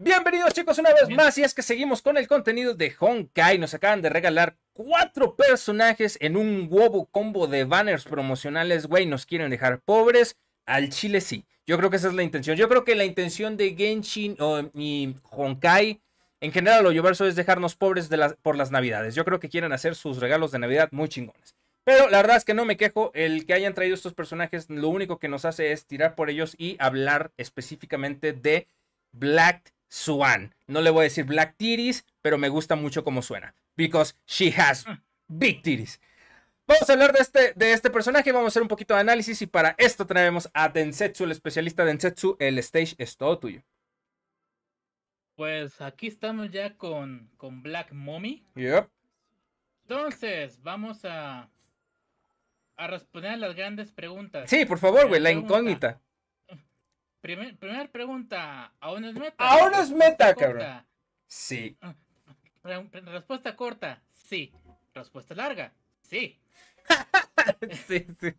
Bienvenidos chicos una vez más y es que seguimos con el contenido de Honkai. Nos acaban de regalar cuatro personajes en un huevo combo de banners promocionales, güey. Nos quieren dejar pobres. Al chile sí. Yo creo que esa es la intención. Yo creo que la intención de Genshin y Honkai en general lo verso es dejarnos pobres por las navidades. Yo creo que quieren hacer sus regalos de navidad muy chingones. Pero la verdad es que no me quejo. El que hayan traído estos personajes lo único que nos hace es tirar por ellos y hablar específicamente de Black Swan. No le voy a decir Black Tiris, pero me gusta mucho cómo suena. Because she has mm. big tiris. Vamos a hablar de este, de este personaje, vamos a hacer un poquito de análisis y para esto traemos a Densetsu, el especialista de Densetsu. El stage es todo tuyo. Pues aquí estamos ya con, con Black Mommy. Yep. Entonces, vamos a, a responder a las grandes preguntas. Sí, por favor, güey, la incógnita. Primer, primera pregunta, ¿aún es meta? Aún es meta, cabrón. Sí. Ah, respuesta corta, sí. Respuesta larga, sí. sí, sí.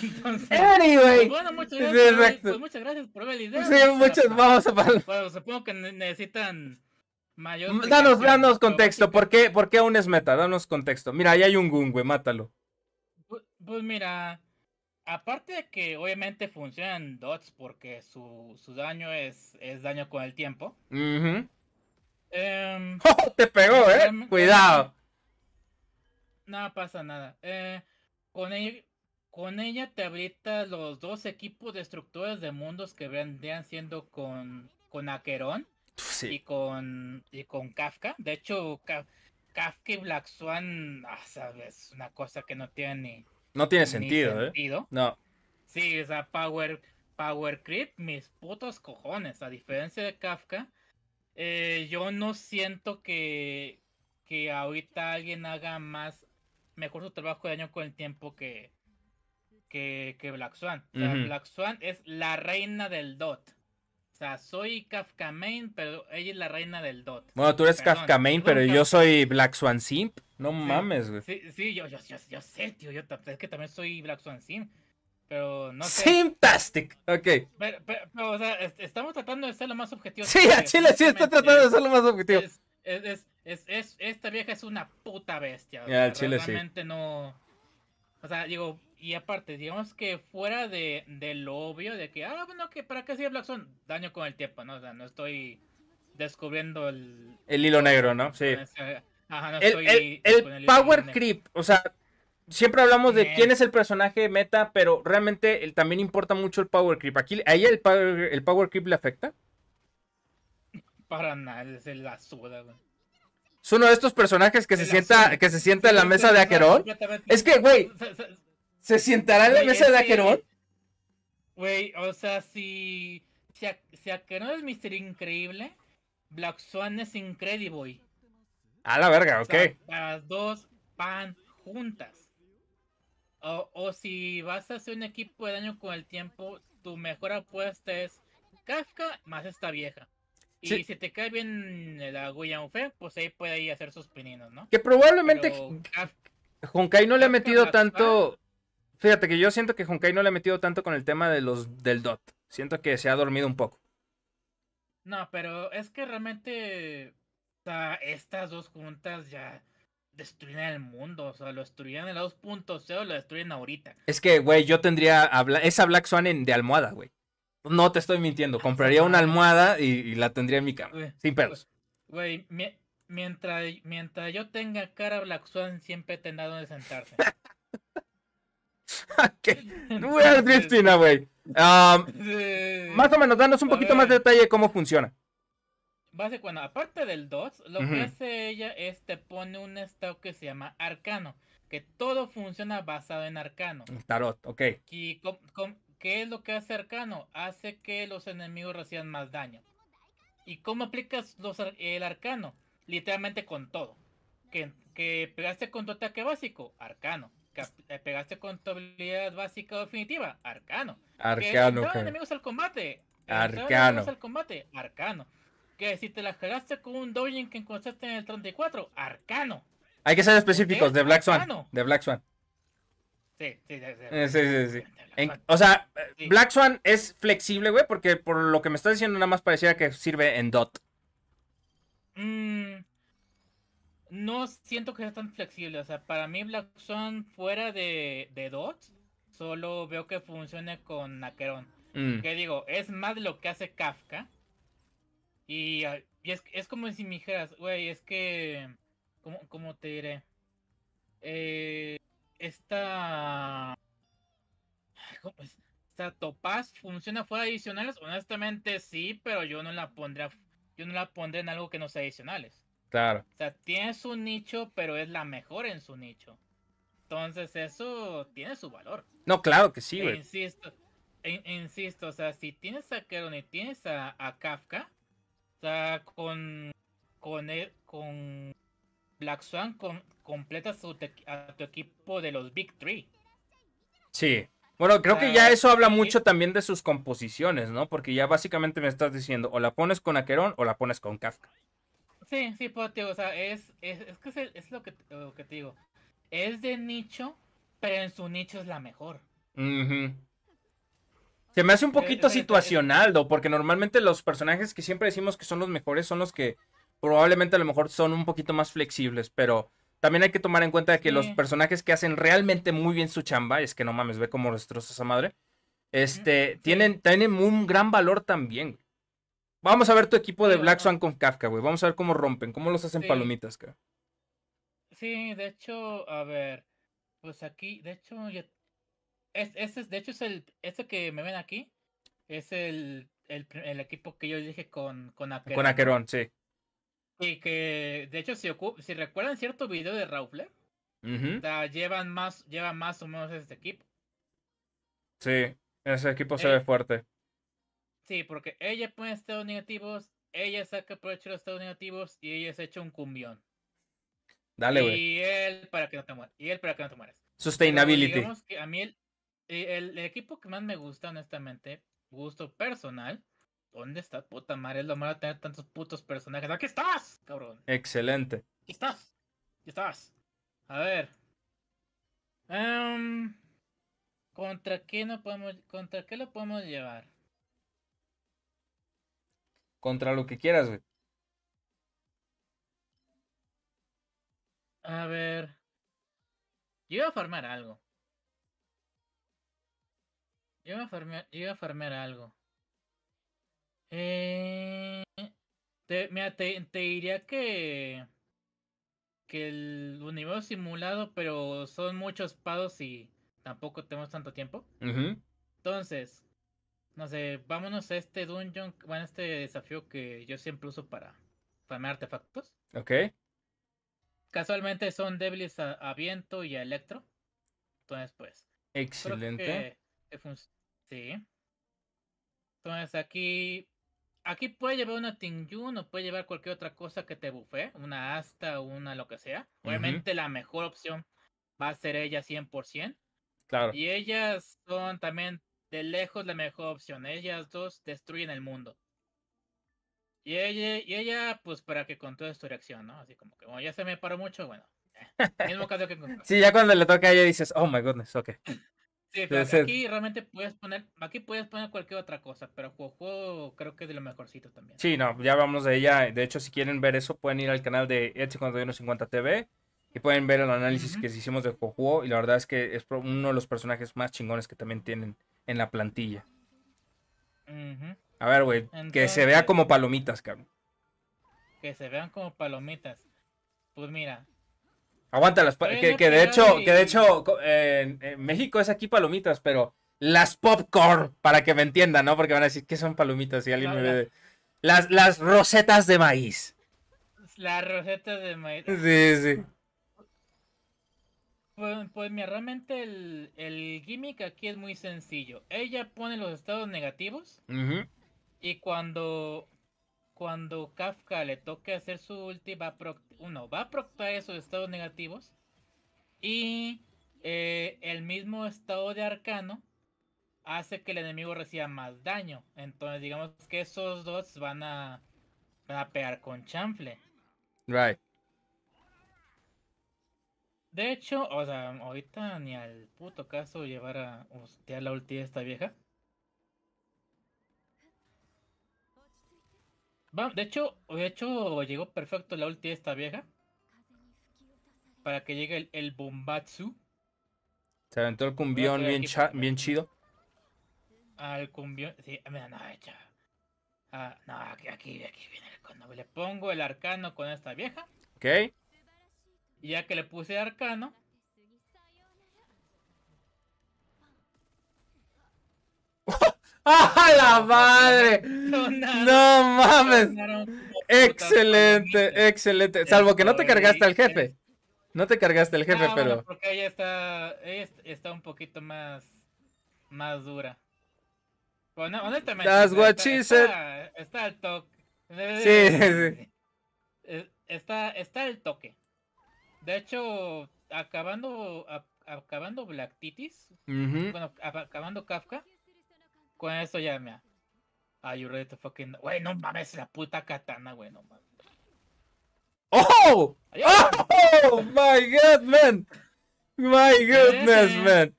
Entonces, anyway. Pues bueno, muchas gracias, pues muchas gracias por ver el video. Sí, muchas, vamos a bueno, supongo que necesitan mayor. Danos, danos contexto. ¿Por qué, ¿Por qué aún es meta? Danos contexto. Mira, ahí hay un gun, güey, mátalo. pues mira, aparte de que obviamente funcionan dots porque su, su daño es, es, daño con el tiempo. Em, ¡Oh, te pegó, eh. Cuidado. No pasa nada. Eh, con, e-, con ella te habilita los dos equipos destructores de mundos que vendrían siendo con, con Aquerón y, con, y con Kafka. De hecho, Kafka y Black Swan, ah, sabes, una cosa que no tiene ni no tiene sentido, ¿eh? No. Sí, o sea, Power, Power Creep, mis putos cojones. A diferencia de Kafka, eh, yo no siento que, que ahorita alguien haga más, mejor su trabajo de año con el tiempo que, que, que Black Swan. Black Swan es la reina del DOT soy Kafka Main, pero ella es la reina del DOT. Bueno, tú eres Kafka Main, pero yo soy Black Swan Simp. No mames, güey. Sí, sí yo, yo, yo, yo, sé, tío. Yo, es que también soy Black Swan Simp. Pero no sé. Ok. Pero, o sea, estamos tratando de ser lo más objetivo. Sí, a Chile sí está tratando de ser lo más objetivo. Es, es, es, esta vieja es una puta bestia. Ya, Chile realmente no. O sea, digo, y aparte, digamos que fuera de, lo obvio, de que, ah, bueno, que para qué sirve Black Sun, daño con el tiempo, ¿no? O sea, no estoy descubriendo el... El hilo negro, ¿no? Sí. Ajá, el, el, power creep, o sea, siempre hablamos de quién es el personaje meta, pero realmente también importa mucho el power creep. Aquí, ¿A el power, el power creep le afecta? Para nada, es el suda, güey. Es uno de estos personajes que se, sienta, que se sienta en la mesa de Aquerón. Es que, güey, ¿Se sentará en la mesa de Aquerón? Güey, o sea, si, si, Aquerón es Mister Increíble, Black Swan es Incrediboy. A la verga, ok. las dos pan juntas. O, si vas a hacer un equipo de daño con el tiempo, tu mejor apuesta es Kafka más esta vieja. Y si te cae bien la Guyan Fe, pues ahí puede ir a hacer sus pininos, ¿no? Que probablemente Honkai no le ha metido tanto. Fíjate que yo siento que Honkai no le ha metido tanto con el tema de los, del DOT. Siento que se ha dormido un poco. No, pero es que realmente estas dos juntas ya destruyen el mundo. O sea, lo destruían en la 2.0, lo destruyen ahorita. Es que, güey, yo tendría esa Black Swan de almohada, güey. No te estoy mintiendo. Compraría una almohada y, la tendría en mi cama. sin perros. Pues, güey, mientras, mientras yo tenga cara Black Swan, siempre tendrá donde sentarse. Más o menos, danos un poquito más de detalle de cómo funciona. bueno, aparte del dos, lo que hace ella es te pone un estado que se llama arcano, que todo funciona basado en arcano. Tarot, ok. ¿Qué es lo que hace arcano? Hace que los enemigos reciban más daño. ¿Y cómo aplicas el arcano? Literalmente con todo. Que, que pegaste con tu ataque básico, arcano pegaste con tu habilidad básica o definitiva, arcano. Arcano. Que enemigos al combate. Arcano. al combate, arcano. Que si te la pegaste con un doujin que encontraste en el 34, arcano. Hay que ser específicos, de Black Swan. De Black Swan. Sí, sí, sí, sí, o sea, Black Swan es flexible, güey, porque por lo que me estás diciendo nada más pareciera que sirve en DOT. Mmm no siento que sea tan flexible. O sea, para mí Black Swan fuera de, de Dot, solo veo que funcione con Naquerón. Mm. Que digo, es más lo que hace Kafka. Y, es, como si me dijeras, güey, es que... ¿Cómo, te diré? Eh, esta... Esta Topaz funciona fuera de adicionales. Honestamente sí, pero yo no la pondré Yo no la pondré en algo que no sea adicionales. O sea, tiene su nicho, pero es la mejor en su nicho. Entonces, eso tiene su valor. No, claro que sí, güey. insisto, insisto, o sea, si tienes a Keron y tienes a, Kafka, o sea, con, con, con Black Swan con, completas a tu equipo de los Big Three. Sí. Bueno, creo que ya eso habla mucho también de sus composiciones, ¿no? Porque ya básicamente me estás diciendo, o la pones con Aquerón o la pones con Kafka. Sí, sí, pues, te o sea, es, lo, que, te digo. Es de nicho, pero en su nicho es la mejor. Se me hace un eh, poquito eh, eh, situacional, porque normalmente los personajes que siempre decimos que son los mejores son los que probablemente a lo mejor son un poquito más flexibles, pero también hay que tomar en cuenta que los personajes que hacen realmente muy bien su chamba, es que no mames, ve cómo destroza esa madre, este, tienen, tienen un gran valor también. Vamos a ver tu equipo de Black Swan con Kafka, güey. Vamos a ver cómo rompen, cómo los hacen palomitas, güey. Sí, de hecho, a ver. Pues aquí, de hecho, yo, es, de hecho, es el, este que me ven aquí, es el, equipo que yo dije con, con Aquerón. Con Aquerón, sí. Y que, de hecho, si, recuerdan cierto video de Raufler, llevan más, llevan más o menos este equipo. Sí, ese equipo se eh, ve fuerte. Sí, porque ella pone estados negativos, ella saca provecho de los estados negativos y ella se echa un cumbión. Dale, güey. Y él para que no te mueras. Y él para que no te Sustainability. a mí el, equipo que más me gusta, honestamente, gusto personal. ¿Dónde está puta madre? Es lo malo tener tantos putos personajes. ¡Aquí estás, cabrón! Excelente. Aquí estás. estás. A ver. Em, ¿Contra qué no podemos. ¿Contra qué lo podemos llevar? Contra lo que quieras, güey. A ver. Yo iba a farmar algo. Yo iba a farmear, algo. Eh, te, mira, te, diría que. Que el universo simulado, pero son muchos pados y tampoco tenemos tanto tiempo. Entonces, no sé, vámonos a este dungeon, bueno, este desafío que yo siempre uso para farmear artefactos. Ok. Casualmente son débiles a, viento y a electro. Entonces, pues. Excelente. sí. Entonces aquí. Aquí puede llevar una Tingyun o puede llevar cualquier otra cosa que te bufe, una asta, una lo que sea. Obviamente la mejor opción va a ser ella 100%. Claro. Y ellas son también de lejos la mejor opción. Ellas dos destruyen el mundo. Y ella, y ella pues para que con toda su reacción, ¿no? Así como que, bueno, oh, ya se me paró mucho, bueno. Sí, ya cuando le toca a ella dices, oh my goodness, ok. Sí, aquí realmente puedes poner, aquí puedes poner cualquier otra cosa, pero juego, creo que es de lo mejorcito también. Sí, no, ya vamos de ella. De hecho, si quieren ver eso, pueden ir al canal de H5150 TV y pueden ver el análisis que hicimos de Juego y la verdad es que es uno de los personajes más chingones que también tienen en la plantilla. A ver, güey, que se vea como palomitas, cabrón. Que se vean como palomitas. Pues mira. Aguanta las que, que, de hecho, que de hecho, en México es aquí palomitas, pero las popcorn, para que me entiendan, ¿no? Porque van a decir, que son palomitas? Y alguien me ve. De... Las, las rosetas de maíz. Las rosetas de maíz. Sí, sí. Pues, pues, mira, realmente el, el, gimmick aquí es muy sencillo. Ella pone los estados negativos. Y cuando, cuando Kafka le toque hacer su ulti, uno, va a proctar esos estados negativos. Y eh, el mismo estado de arcano hace que el enemigo reciba más daño. Entonces digamos que esos dos van a, van pegar con chanfle. Right. De hecho, o sea, ahorita ni al puto caso llevar a hostear la ulti esta vieja. Vamos, de hecho, de hecho, llegó perfecto la ulti esta vieja. Para que llegue el, el bombatsu. Se aventó el cumbión bien, bien chido. Al ah, cumbión, sí, mira, no, ah, no, aquí, aquí, viene el cono. Le pongo el arcano con esta vieja. Ok. Y ya que le puse arcano. ¡Ah, la madre! No, mames. Excelente, excelente. Salvo que no te cargaste al jefe. No te cargaste al jefe, ah, pero. porque ella está, está un poquito más, más dura. Bueno, honestamente. That's está, Está, el toque. Sí, eh, sí, eh, Está, está el toque. De hecho, acabando, acabando Black Titis, bueno, acabando Kafka, con esto ya, me Are you ready to fucking. ¡Wey, no mames, la puta katana, güey, no mames. ¡Oh! ¡Oh! ¡My God, man! ¡My goodness, man!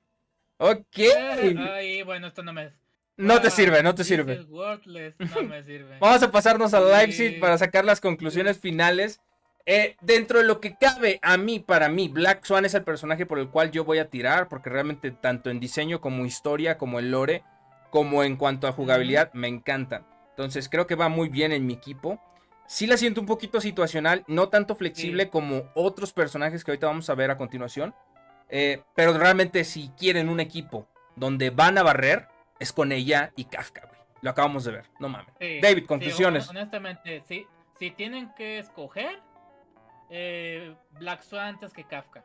Ok. Eh, ay, bueno, esto no me. No te ah, sirve, no te sirve. Worthless, no me sirve. Vamos a pasarnos al live seat para sacar las conclusiones finales eh, dentro de lo que cabe a mí, para mí, Black Swan es el personaje por el cual yo voy a tirar, porque realmente tanto en diseño como historia, como el lore, como en cuanto a jugabilidad, me encantan. Entonces creo que va muy bien en mi equipo. Sí la siento un poquito situacional, no tanto flexible como otros personajes que ahorita vamos a ver a continuación. Eh, pero realmente si quieren un equipo donde van a barrer, es con ella y Kafka, güey. Lo acabamos de ver, no mames. David, conclusiones. honestamente, sí, si tienen que escoger, eh, Black Swan antes que Kafka,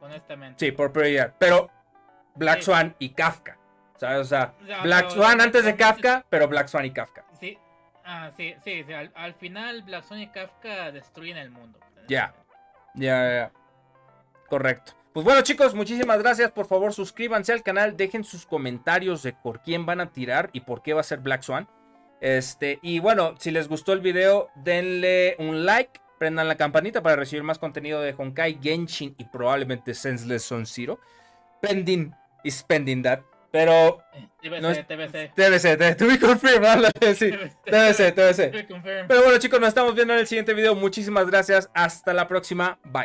honestamente. Sí, por prioridad. Pero Black Swan y Kafka. O sea, Black Swan antes de Kafka, pero Black Swan y Kafka. Sí, ah, sí, sí. Al, final, Black Swan y Kafka destruyen el mundo. Ya, ya, ya. Correcto. Pues bueno, chicos, muchísimas gracias. Por favor, suscríbanse al canal. Dejen sus comentarios de por quién van a tirar y por qué va a ser Black Swan. Este, y bueno, si les gustó el video, denle un like Prendan la campanita para recibir más contenido de Honkai, Genshin y probablemente Senseless Son Zero. Pending is pending that. Pero. TBC, TBC. TBC, TBC, TBC, TBC. Pero bueno, chicos, nos estamos viendo en el siguiente video. Muchísimas gracias. Hasta la próxima. Bye.